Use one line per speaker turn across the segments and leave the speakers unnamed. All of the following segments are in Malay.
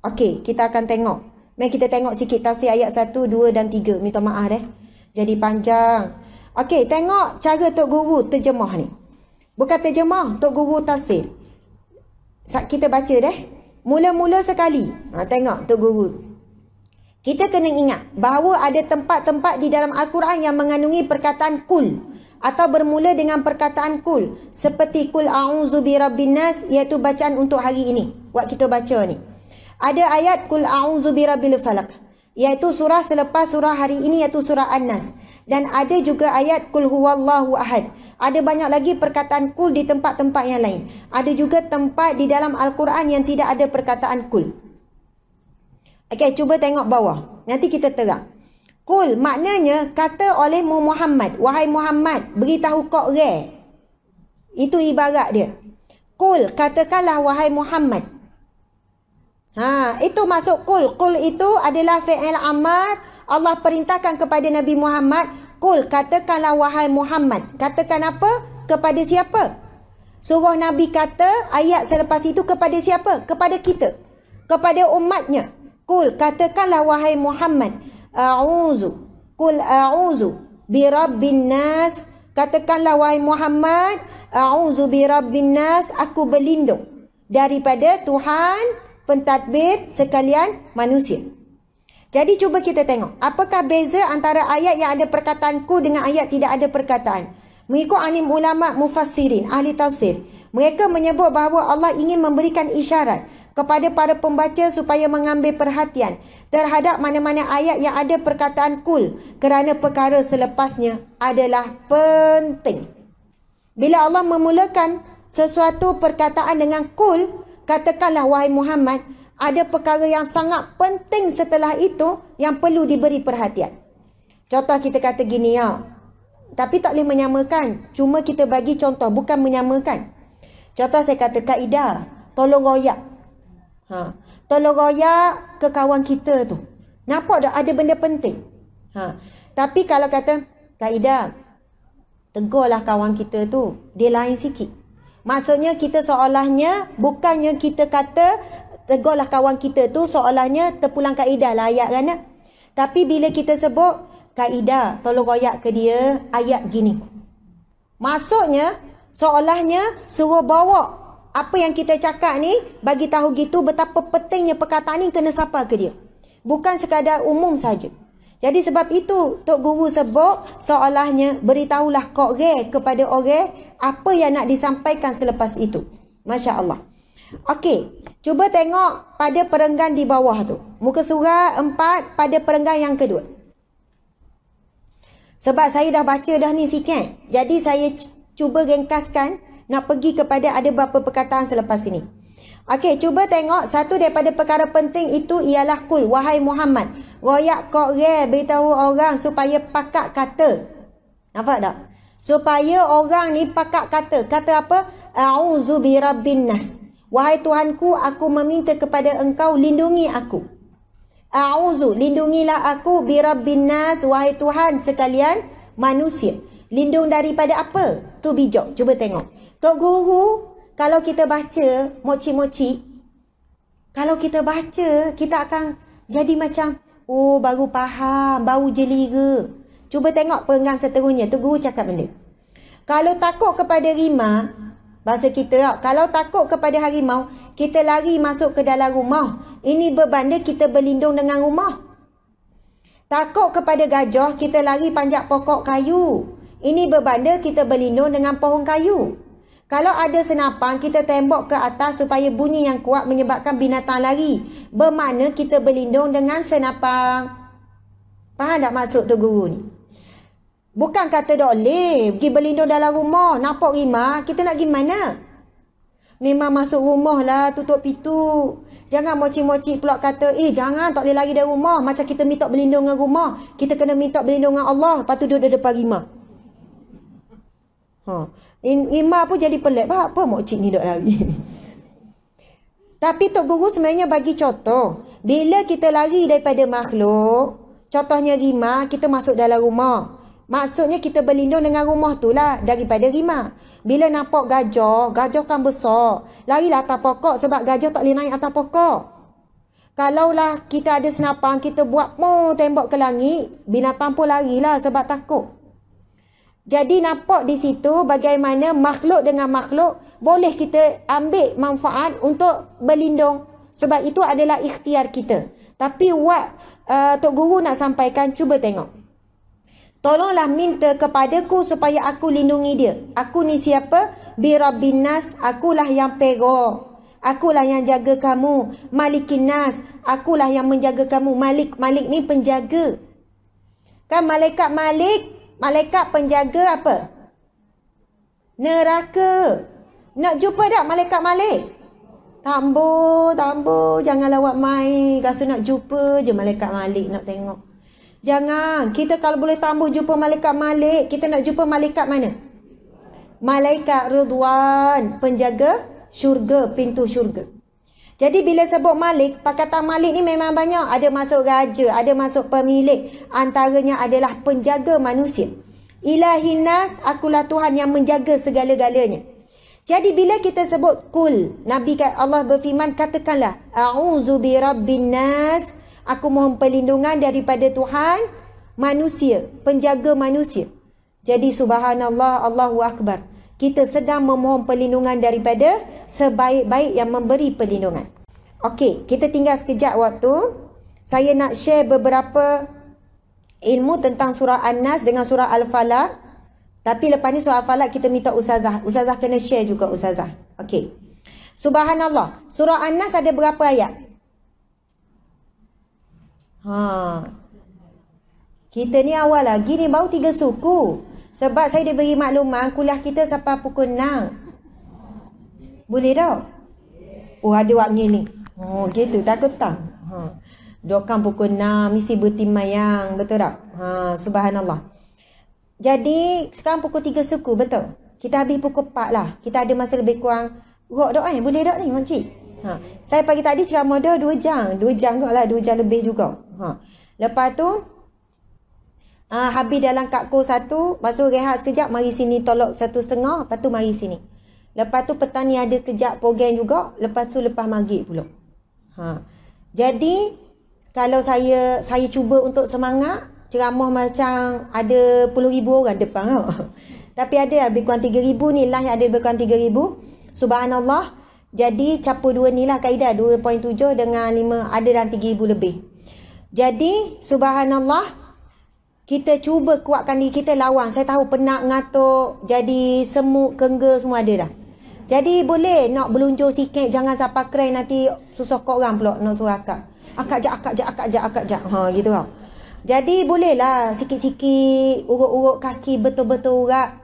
Okey, kita akan tengok. Mari kita tengok sikit tafsir ayat 1, 2 dan 3. Minta maaf deh. Jadi panjang. Okey, tengok cara Tok Guru terjemah ni. Bukan terjemah, Tok Guru tafsir. Kita baca deh. Mula-mula sekali. Ha, tengok Tok Guru. Kita kena ingat bahawa ada tempat-tempat di dalam Al-Quran yang mengandungi perkataan kul. Atau bermula dengan perkataan kul. Seperti kul a'udzubi rabbin iaitu bacaan untuk hari ini. Buat kita baca ni ada ayat kul a'udzu birabbil falaq iaitu surah selepas surah hari ini iaitu surah An-Nas dan ada juga ayat kul huwallahu ahad. Ada banyak lagi perkataan kul di tempat-tempat yang lain. Ada juga tempat di dalam al-Quran yang tidak ada perkataan kul. Okey, cuba tengok bawah. Nanti kita terang. Kul maknanya kata oleh Muhammad. Wahai Muhammad, beritahu kok rare. Itu ibarat dia. Kul katakanlah wahai Muhammad. Ha, itu masuk kul. Kul itu adalah fi'il amar. Allah perintahkan kepada Nabi Muhammad. Kul, katakanlah wahai Muhammad. Katakan apa? Kepada siapa? Suruh Nabi kata ayat selepas itu kepada siapa? Kepada kita. Kepada umatnya. Kul, katakanlah wahai Muhammad. A'uzu. Kul bi rabbin nas. Katakanlah wahai Muhammad. bi rabbin nas. Aku berlindung. Daripada Tuhan. Tuhan pentadbir sekalian manusia. Jadi cuba kita tengok apakah beza antara ayat yang ada perkataan ku dengan ayat tidak ada perkataan. Mengikut alim ulama mufassirin ahli tafsir, mereka menyebut bahawa Allah ingin memberikan isyarat kepada para pembaca supaya mengambil perhatian terhadap mana-mana ayat yang ada perkataan kul kerana perkara selepasnya adalah penting. Bila Allah memulakan sesuatu perkataan dengan kul, katakanlah wahai Muhammad, ada perkara yang sangat penting setelah itu yang perlu diberi perhatian. Contoh kita kata gini ya. Tapi tak boleh menyamakan. Cuma kita bagi contoh, bukan menyamakan. Contoh saya kata, Kak Ida, tolong royak. Ha. Tolong royak ke kawan kita tu. Nampak dah ada benda penting. Ha. Tapi kalau kata, Kak Ida, tegurlah kawan kita tu. Dia lain sikit. Maksudnya kita seolahnya bukannya kita kata tegolah kawan kita tu seolahnya terpulang kaedah lah ayat kan. Tapi bila kita sebut kaedah tolong royak ke dia ayat gini. Maksudnya seolahnya suruh bawa apa yang kita cakap ni bagi tahu gitu betapa pentingnya perkataan ni kena sapa ke dia. Bukan sekadar umum saja. Jadi sebab itu Tok Guru sebut seolahnya beritahulah korre kepada orang apa yang nak disampaikan selepas itu. Masya Allah. Okey, cuba tengok pada perenggan di bawah tu. Muka surat empat pada perenggan yang kedua. Sebab saya dah baca dah ni sikit. Jadi saya cuba ringkaskan nak pergi kepada ada beberapa perkataan selepas ini. Okey, cuba tengok satu daripada perkara penting itu ialah kul. Wahai Muhammad. Royak korel beritahu orang supaya pakak kata. Nampak tak? Supaya orang ni pakak kata. Kata apa? A'udzu birabbin nas. Wahai Tuhanku, aku meminta kepada engkau lindungi aku. A'udzu, lindungilah aku birabbin nas, wahai Tuhan sekalian manusia. Lindung daripada apa? Tu bijak. Cuba tengok. Tok Guru kalau kita baca mochi moci kalau kita baca, kita akan jadi macam, oh baru faham, bau jelira. Cuba tengok perenggan seterusnya, tu guru cakap benda. Kalau takut kepada rima, bahasa kita, kalau takut kepada harimau, kita lari masuk ke dalam rumah. Ini berbanda kita berlindung dengan rumah. Takut kepada gajah, kita lari panjat pokok kayu. Ini berbanda kita berlindung dengan pohon kayu. Kalau ada senapang, kita tembok ke atas supaya bunyi yang kuat menyebabkan binatang lari. Bermakna kita berlindung dengan senapang. Faham tak masuk tu guru ni? Bukan kata doleh, pergi berlindung dalam rumah, nampak rimah, kita nak pergi mana? Memang masuk rumah lah, tutup pintu. Jangan mochi-mochi pula kata, eh jangan tak boleh lari dari rumah. Macam kita minta berlindung dengan rumah, kita kena minta berlindung dengan Allah. Lepas tu duduk depan rimah. Ha. In, Ima pun jadi pelik. Bah, apa cik ni dok lari? Tapi Tok Guru sebenarnya bagi contoh. Bila kita lari daripada makhluk, contohnya Rima, kita masuk dalam rumah. Maksudnya kita berlindung dengan rumah tu lah daripada Rima. Bila nampak gajah, gajah kan besar. Larilah atas pokok sebab gajah tak boleh naik atas pokok. Kalaulah kita ada senapang, kita buat mo tembok ke langit, binatang pun larilah sebab takut. Jadi nampak di situ bagaimana makhluk dengan makhluk boleh kita ambil manfaat untuk berlindung. Sebab itu adalah ikhtiar kita. Tapi what uh, eh, Tok Guru nak sampaikan, cuba tengok. Tolonglah minta kepadaku supaya aku lindungi dia. Aku ni siapa? Birabbin Nas, akulah yang pegoh. Akulah yang jaga kamu. Malikin Nas, akulah yang menjaga kamu. Malik, Malik ni penjaga. Kan malaikat Malik malaikat penjaga apa? Neraka. Nak jumpa tak malaikat malik? Tambur, tambur. Jangan lawat mai Rasa nak jumpa je malaikat malik nak tengok. Jangan. Kita kalau boleh tambur jumpa malaikat malik, kita nak jumpa malaikat mana? Malaikat Ridwan, penjaga syurga, pintu syurga. Syurga. Jadi bila sebut malik, pakatan malik ni memang banyak. Ada masuk raja, ada masuk pemilik. Antaranya adalah penjaga manusia. Ilahi nas, akulah Tuhan yang menjaga segala-galanya. Jadi bila kita sebut kul, Nabi Allah berfirman katakanlah, A'udzu bi rabbin nas, aku mohon perlindungan daripada Tuhan manusia, penjaga manusia. Jadi subhanallah, Allahu akbar kita sedang memohon perlindungan daripada sebaik-baik yang memberi perlindungan. Okey, kita tinggal sekejap waktu. Saya nak share beberapa ilmu tentang surah An-Nas dengan surah Al-Falaq. Tapi lepas ni surah Al-Falaq kita minta Ustazah. Ustazah kena share juga Ustazah. Okey. Subhanallah. Surah An-Nas ada berapa ayat? Ha. Kita ni awal lagi ni baru tiga suku. Sebab saya dia diberi maklumat kuliah kita sampai pukul 6. Boleh tak? Oh ada wak ni, Oh gitu takut tak? Ha. Dokang pukul 6 mesti mayang betul tak? Ha subhanallah. Jadi sekarang pukul 3 suku betul. Kita habis pukul 4 lah. Kita ada masa lebih kurang rok dok eh boleh tak ni mak cik? Ha. Saya pagi tadi ceramah dah 2 jam, 2 jam kot lah 2 jam lebih juga. Ha. Lepas tu Uh, habis dalam kakku satu, masuk rehat sekejap, mari sini tolak satu setengah, lepas tu mari sini. Lepas tu petani ada kejap program juga, lepas tu lepas maghrib pula. Ha. Jadi, kalau saya saya cuba untuk semangat, ceramah macam ada puluh ribu orang depan. Tau. Tapi ada lebih kurang tiga ribu ni lah yang ada lebih kurang tiga ribu. Subhanallah. Jadi, capu dua ni lah kaedah. 2.7 dengan 5, ada dalam tiga ribu lebih. Jadi, subhanallah kita cuba kuatkan diri kita lawan. Saya tahu penat, ngatuk, jadi semut, kengga semua ada dah. Jadi boleh nak berlunjur sikit, jangan sampai kerai nanti susah kau orang pula nak suruh akak. Akak jap, akak jap, akak jap, akak jap. Ha, gitu tau. Jadi bolehlah sikit-sikit urut-urut kaki betul-betul urat.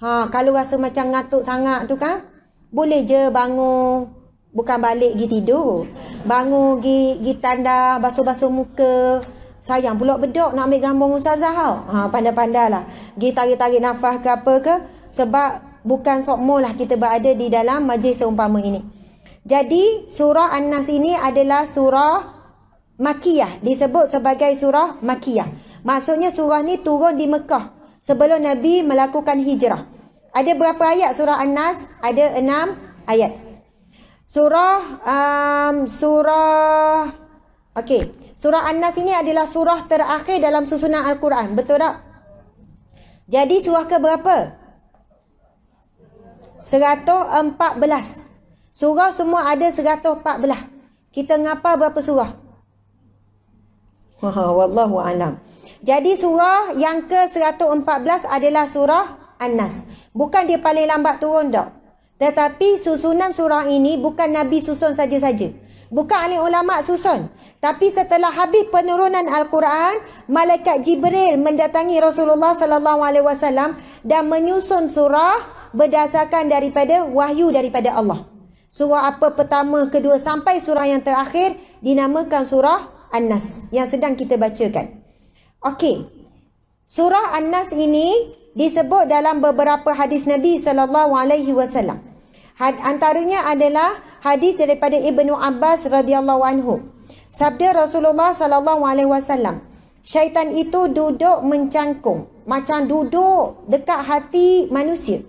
Ha, kalau rasa macam ngatuk sangat tu kan, boleh je bangun. Bukan balik pergi tidur. Bangun pergi tanda, basuh-basuh muka. Sayang pula bedok nak ambil gambar ustazah tau. Ha, pandai-pandailah. Gi tarik-tarik nafas ke apa ke. Sebab bukan sokmo lah kita berada di dalam majlis seumpama ini. Jadi surah An-Nas ini adalah surah Makiyah. Disebut sebagai surah Makiyah. Maksudnya surah ni turun di Mekah. Sebelum Nabi melakukan hijrah. Ada berapa ayat surah An-Nas? Ada enam ayat. Surah um, surah okey Surah An-Nas ini adalah surah terakhir dalam susunan Al-Quran. Betul tak? Jadi surah ke berapa? 114. Surah semua ada 114. Kita ngapa berapa surah? Wallahu alam. Jadi surah yang ke 114 adalah surah An-Nas. Bukan dia paling lambat turun dok, Tetapi susunan surah ini bukan Nabi susun saja-saja. Bukan ahli ulama susun. Tapi setelah habis penurunan Al-Quran, malaikat Jibril mendatangi Rasulullah sallallahu alaihi wasallam dan menyusun surah berdasarkan daripada wahyu daripada Allah. Surah apa pertama, kedua sampai surah yang terakhir dinamakan surah An-Nas yang sedang kita bacakan. Okey. Surah An-Nas ini disebut dalam beberapa hadis Nabi sallallahu alaihi wasallam. Antaranya adalah hadis daripada Ibnu Abbas radhiyallahu anhu. Sabda Rasulullah sallallahu alaihi wasallam, syaitan itu duduk mencangkung, macam duduk dekat hati manusia.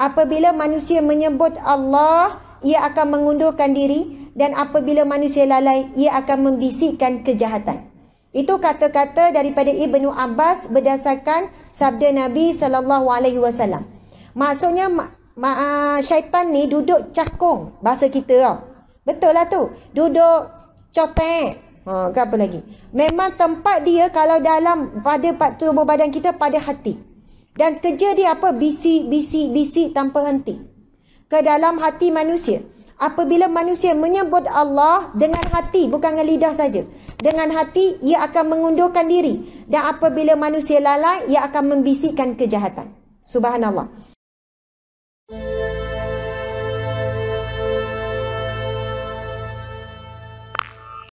Apabila manusia menyebut Allah, ia akan mengundurkan diri dan apabila manusia lalai, ia akan membisikkan kejahatan. Itu kata-kata daripada Ibnu Abbas berdasarkan sabda Nabi sallallahu alaihi wasallam. Maksudnya ma- ma- ah, syaitan ni duduk cakung bahasa kita. Betul lah tu. Duduk cotek. Ha, ke apa lagi. Memang tempat dia kalau dalam pada tubuh badan kita pada hati. Dan kerja dia apa? Bisik, bisik, bisik tanpa henti. Ke dalam hati manusia. Apabila manusia menyebut Allah dengan hati, bukan dengan lidah saja. Dengan hati, ia akan mengundurkan diri. Dan apabila manusia lalai, ia akan membisikkan kejahatan. Subhanallah.